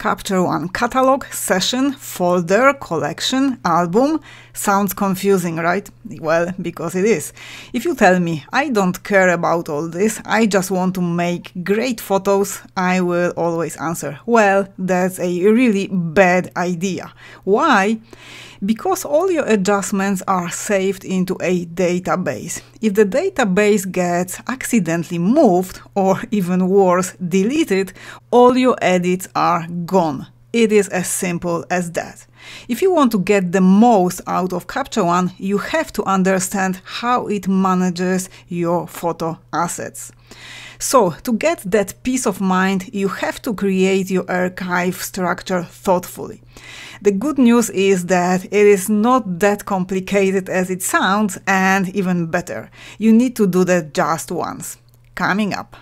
Capture One catalog session folder collection album. Sounds confusing, right? Well, because it is. If you tell me I don't care about all this, I just want to make great photos, I will always answer, well, that's a really bad idea. Why? Because all your adjustments are saved into a database. If the database gets accidentally moved or even worse, deleted, all your edits are gone. It is as simple as that. If you want to get the most out of Capture One, you have to understand how it manages your photo assets. So, to get that peace of mind, you have to create your archive structure thoughtfully. The good news is that it is not that complicated as it sounds, and even better, you need to do that just once. Coming up.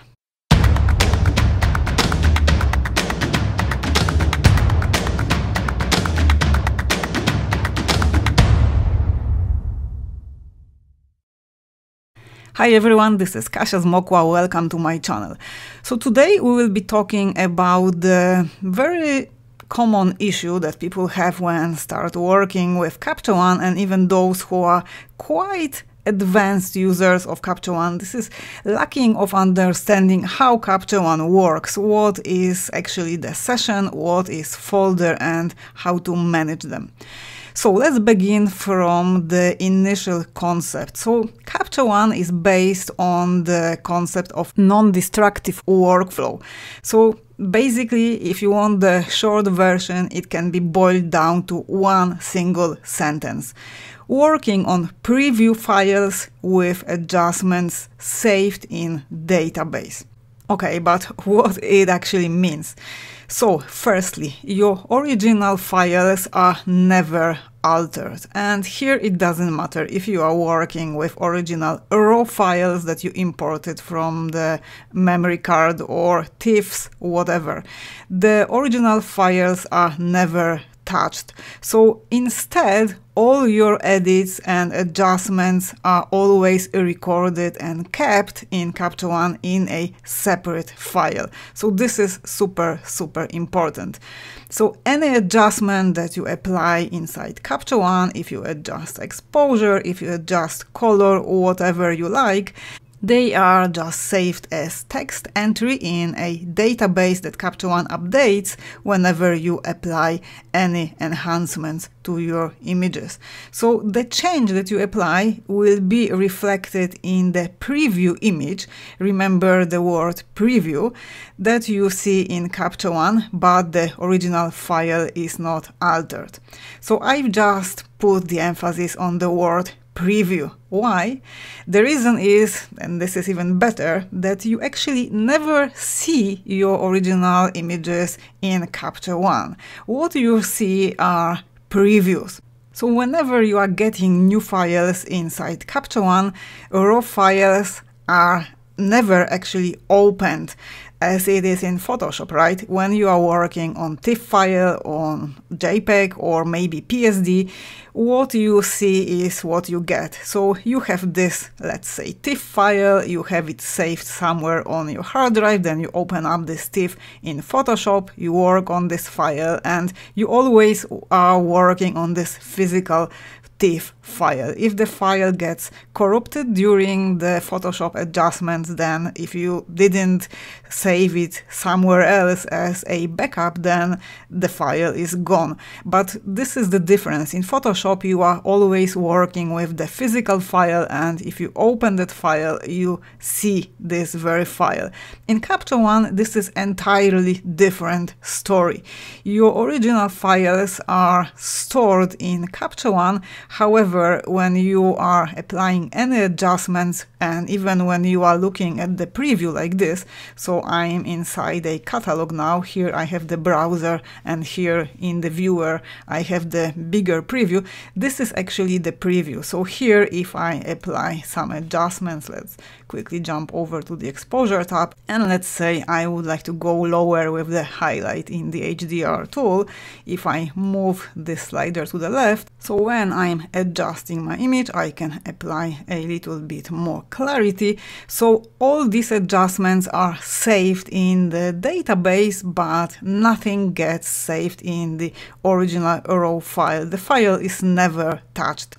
Hi everyone, this is Kasia Zmokwa, welcome to my channel. So today we will be talking about the very common issue that people have when start working with Capture One and even those who are quite advanced users of Capture One. This is lacking of understanding how Capture One works, what is actually the session, what is folder and how to manage them. So let's begin from the initial concept. So Capture One is based on the concept of non-destructive workflow. So basically, if you want the short version, it can be boiled down to one single sentence. Working on preview files with adjustments saved in database. Okay, but what it actually means. So, firstly, your original files are never altered. And here it doesn't matter if you are working with original raw files that you imported from the memory card or TIFFs, whatever. The original files are never touched. So instead, all your edits and adjustments are always recorded and kept in Capture One in a separate file. So this is super, super important. So any adjustment that you apply inside Capture One, if you adjust exposure, if you adjust color or whatever you like, they are just saved as text entry in a database that Capture One updates whenever you apply any enhancements to your images. So the change that you apply will be reflected in the preview image. Remember the word preview that you see in Capture One, but the original file is not altered. So I've just put the emphasis on the word preview. Why? The reason is, and this is even better, that you actually never see your original images in Capture One. What you see are previews. So whenever you are getting new files inside Capture One, raw files are never actually opened as it is in Photoshop, right? When you are working on TIFF file, on JPEG or maybe PSD, what you see is what you get. So you have this, let's say, TIFF file, you have it saved somewhere on your hard drive, then you open up this TIFF in Photoshop, you work on this file, and you always are working on this physical TIFF file. If the file gets corrupted during the Photoshop adjustments, then if you didn't save it somewhere else as a backup, then the file is gone. But this is the difference. In Photoshop, you are always working with the physical file, and if you open that file, you see this very file. In Capture One, this is entirely different story. Your original files are stored in Capture One, however, However, when you are applying any adjustments and even when you are looking at the preview like this, so I am inside a catalog now, here I have the browser and here in the viewer I have the bigger preview. This is actually the preview. So here if I apply some adjustments, let's quickly jump over to the exposure tab and let's say I would like to go lower with the highlight in the HDR tool if I move this slider to the left. So when I'm adjusting my image I can apply a little bit more clarity. So all these adjustments are saved in the database but nothing gets saved in the original RAW file. The file is never touched.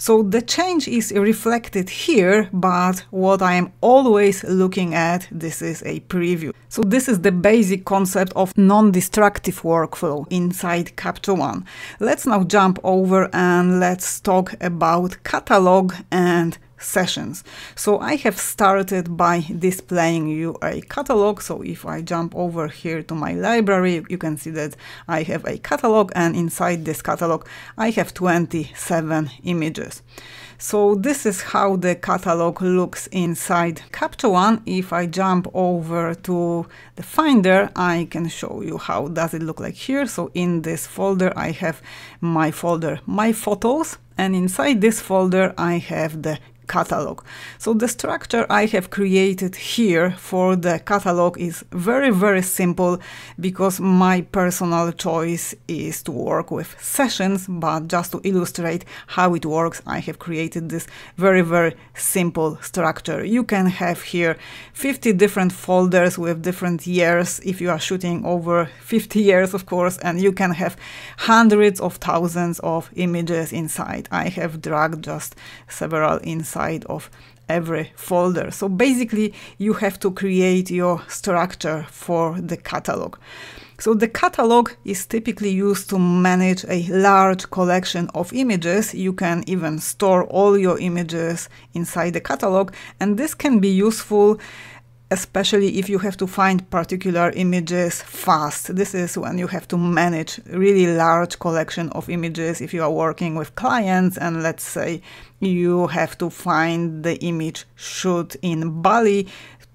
So the change is reflected here, but what I am always looking at, this is a preview. So this is the basic concept of non-destructive workflow inside Capture One. Let's now jump over and let's talk about catalog and sessions. So I have started by displaying you a catalog. So if I jump over here to my library, you can see that I have a catalog and inside this catalog I have 27 images. So this is how the catalog looks inside Capture One. If I jump over to the Finder, I can show you how does it look like here. So in this folder, I have my folder, my photos, and inside this folder, I have the catalog. So the structure I have created here for the catalog is very, very simple because my personal choice is to work with sessions, but just to illustrate how it works, I have created this very, very simple structure. You can have here 50 different folders with different years if you are shooting over 50 years, of course, and you can have hundreds of thousands of images inside. I have dragged just several inside inside of every folder. So basically you have to create your structure for the catalog. So the catalog is typically used to manage a large collection of images. You can even store all your images inside the catalog and this can be useful especially if you have to find particular images fast. This is when you have to manage really large collection of images if you are working with clients and let's say you have to find the image shoot in Bali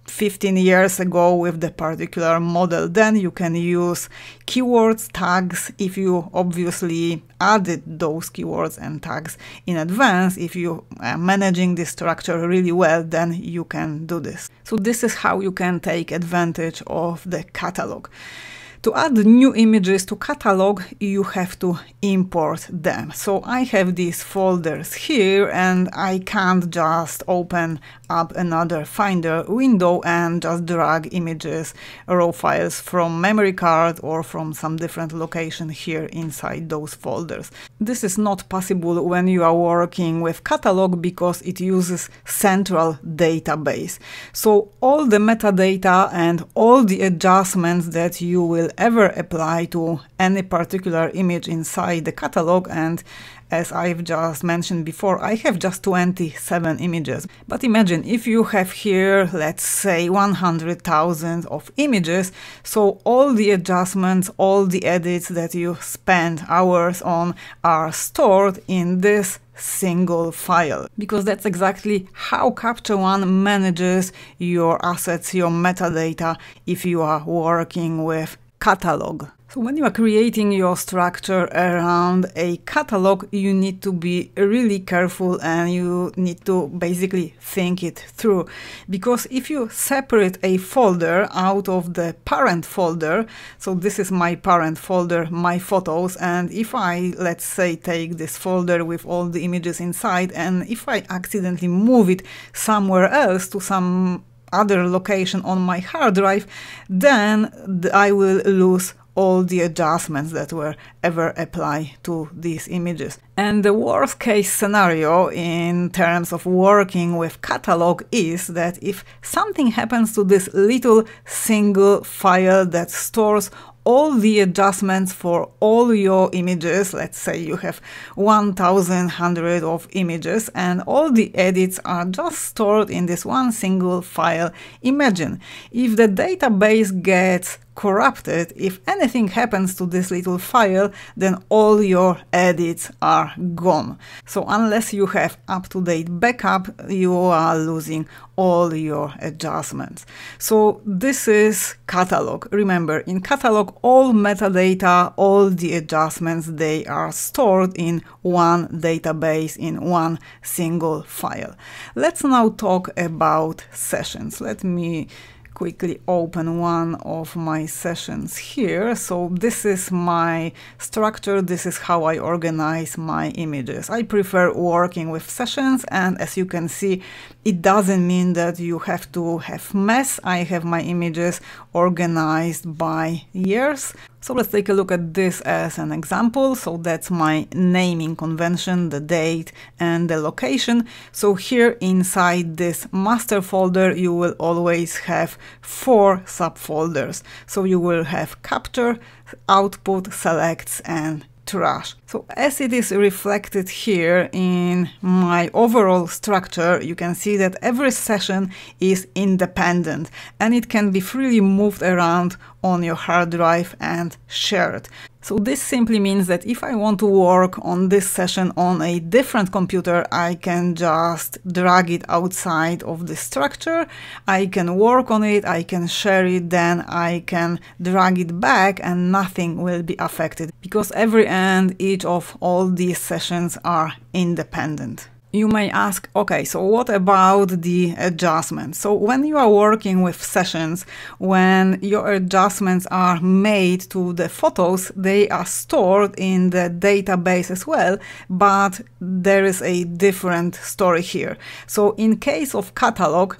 15 years ago with the particular model. Then you can use keywords, tags, if you obviously added those keywords and tags in advance. If you are managing this structure really well, then you can do this. So this is how you can take advantage of the catalog. To add new images to catalog, you have to import them. So I have these folders here and I can't just open up another Finder window and just drag images, raw files from memory card or from some different location here inside those folders. This is not possible when you are working with catalog because it uses central database. So all the metadata and all the adjustments that you will ever apply to any particular image inside the catalog and as I've just mentioned before, I have just 27 images. But imagine if you have here, let's say 100,000 of images, so all the adjustments, all the edits that you spend hours on are stored in this single file because that's exactly how Capture One manages your assets, your metadata if you are working with catalog. So when you are creating your structure around a catalog, you need to be really careful and you need to basically think it through. Because if you separate a folder out of the parent folder, so this is my parent folder, my photos, and if I, let's say, take this folder with all the images inside, and if I accidentally move it somewhere else to some other location on my hard drive, then I will lose all the adjustments that were ever applied to these images. And the worst case scenario in terms of working with catalog is that if something happens to this little single file that stores all the adjustments for all your images. Let's say you have 1100 of images and all the edits are just stored in this one single file. Imagine if the database gets corrupted, if anything happens to this little file, then all your edits are gone. So unless you have up-to-date backup, you are losing all your adjustments. So this is catalog. Remember, in catalog, all metadata, all the adjustments, they are stored in one database, in one single file. Let's now talk about sessions. Let me quickly open one of my sessions here. So this is my structure, this is how I organize my images. I prefer working with sessions and as you can see, it doesn't mean that you have to have mess. I have my images organized by years. So let's take a look at this as an example. So that's my naming convention, the date and the location. So here inside this master folder, you will always have four subfolders. So you will have capture, output, selects and trash. So as it is reflected here in my overall structure, you can see that every session is independent and it can be freely moved around on your hard drive and shared. So this simply means that if I want to work on this session on a different computer, I can just drag it outside of the structure. I can work on it, I can share it, then I can drag it back and nothing will be affected because every and each of all these sessions are independent. You may ask, okay, so what about the adjustments? So when you are working with sessions, when your adjustments are made to the photos, they are stored in the database as well, but there is a different story here. So in case of catalog,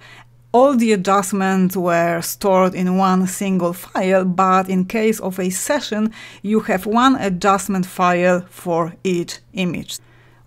all the adjustments were stored in one single file, but in case of a session, you have one adjustment file for each image.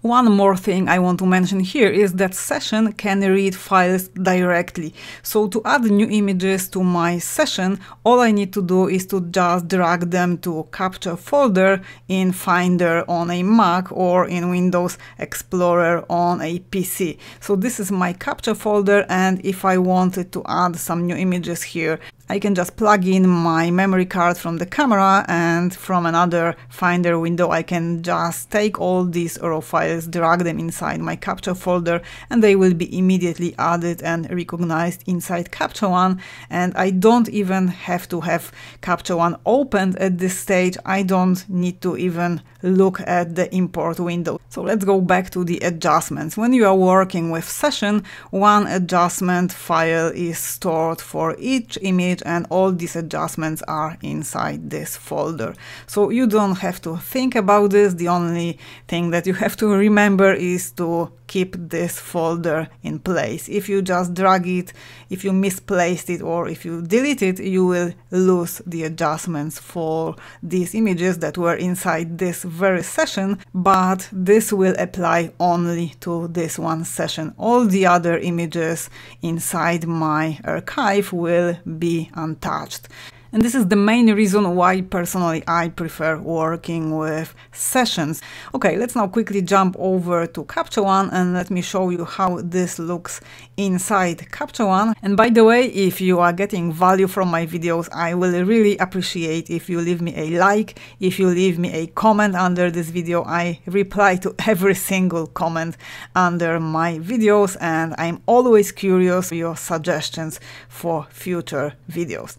One more thing I want to mention here is that session can read files directly. So to add new images to my session, all I need to do is to just drag them to capture folder in Finder on a Mac or in Windows Explorer on a PC. So this is my capture folder and if I wanted to add some new images here, I can just plug in my memory card from the camera and from another Finder window I can just take all these RAW files, drag them inside my Capture folder and they will be immediately added and recognized inside Capture One and I don't even have to have Capture One opened at this stage. I don't need to even look at the import window. So let's go back to the adjustments. When you are working with session, one adjustment file is stored for each image and all these adjustments are inside this folder. So you don't have to think about this. The only thing that you have to remember is to keep this folder in place. If you just drag it, if you misplaced it or if you delete it, you will lose the adjustments for these images that were inside this very session, but this will apply only to this one session. All the other images inside my archive will be untouched. And this is the main reason why personally I prefer working with sessions. Okay, let's now quickly jump over to Capture One and let me show you how this looks inside Capture One. And by the way, if you are getting value from my videos, I will really appreciate if you leave me a like, if you leave me a comment under this video. I reply to every single comment under my videos and I'm always curious your suggestions for future videos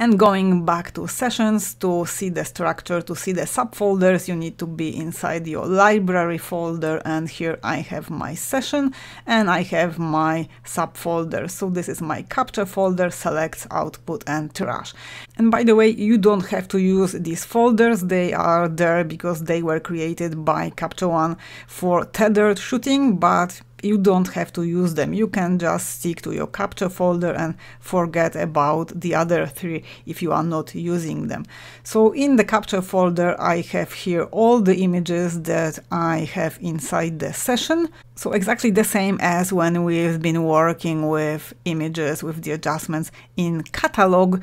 and going back to sessions to see the structure, to see the subfolders, you need to be inside your library folder and here I have my session and I have my subfolder. So this is my capture folder, selects, output and trash. And by the way, you don't have to use these folders, they are there because they were created by Capture One for tethered shooting, but you don't have to use them. You can just stick to your capture folder and forget about the other three if you are not using them. So in the capture folder, I have here all the images that I have inside the session. So exactly the same as when we've been working with images with the adjustments in catalog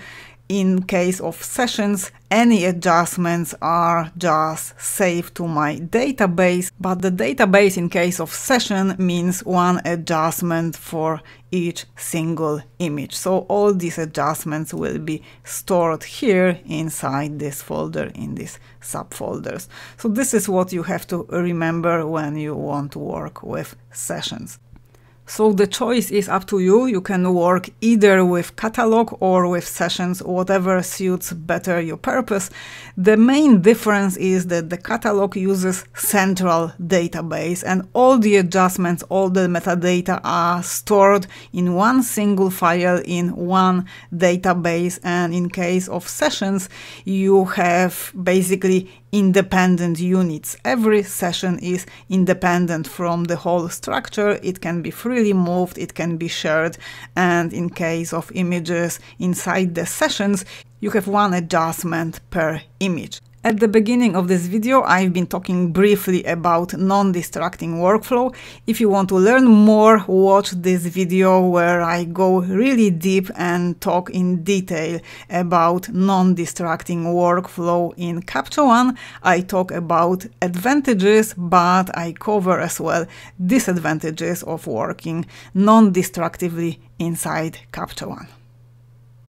in case of sessions, any adjustments are just saved to my database, but the database in case of session means one adjustment for each single image. So all these adjustments will be stored here inside this folder in these subfolders. So this is what you have to remember when you want to work with sessions. So the choice is up to you. You can work either with catalog or with sessions, whatever suits better your purpose. The main difference is that the catalog uses central database and all the adjustments, all the metadata are stored in one single file in one database. And in case of sessions, you have basically independent units. Every session is independent from the whole structure. It can be freely moved, it can be shared, and in case of images inside the sessions, you have one adjustment per image. At the beginning of this video I've been talking briefly about non-distracting workflow. If you want to learn more, watch this video where I go really deep and talk in detail about non-distracting workflow in Capture One. I talk about advantages, but I cover as well disadvantages of working non destructively inside Capture One.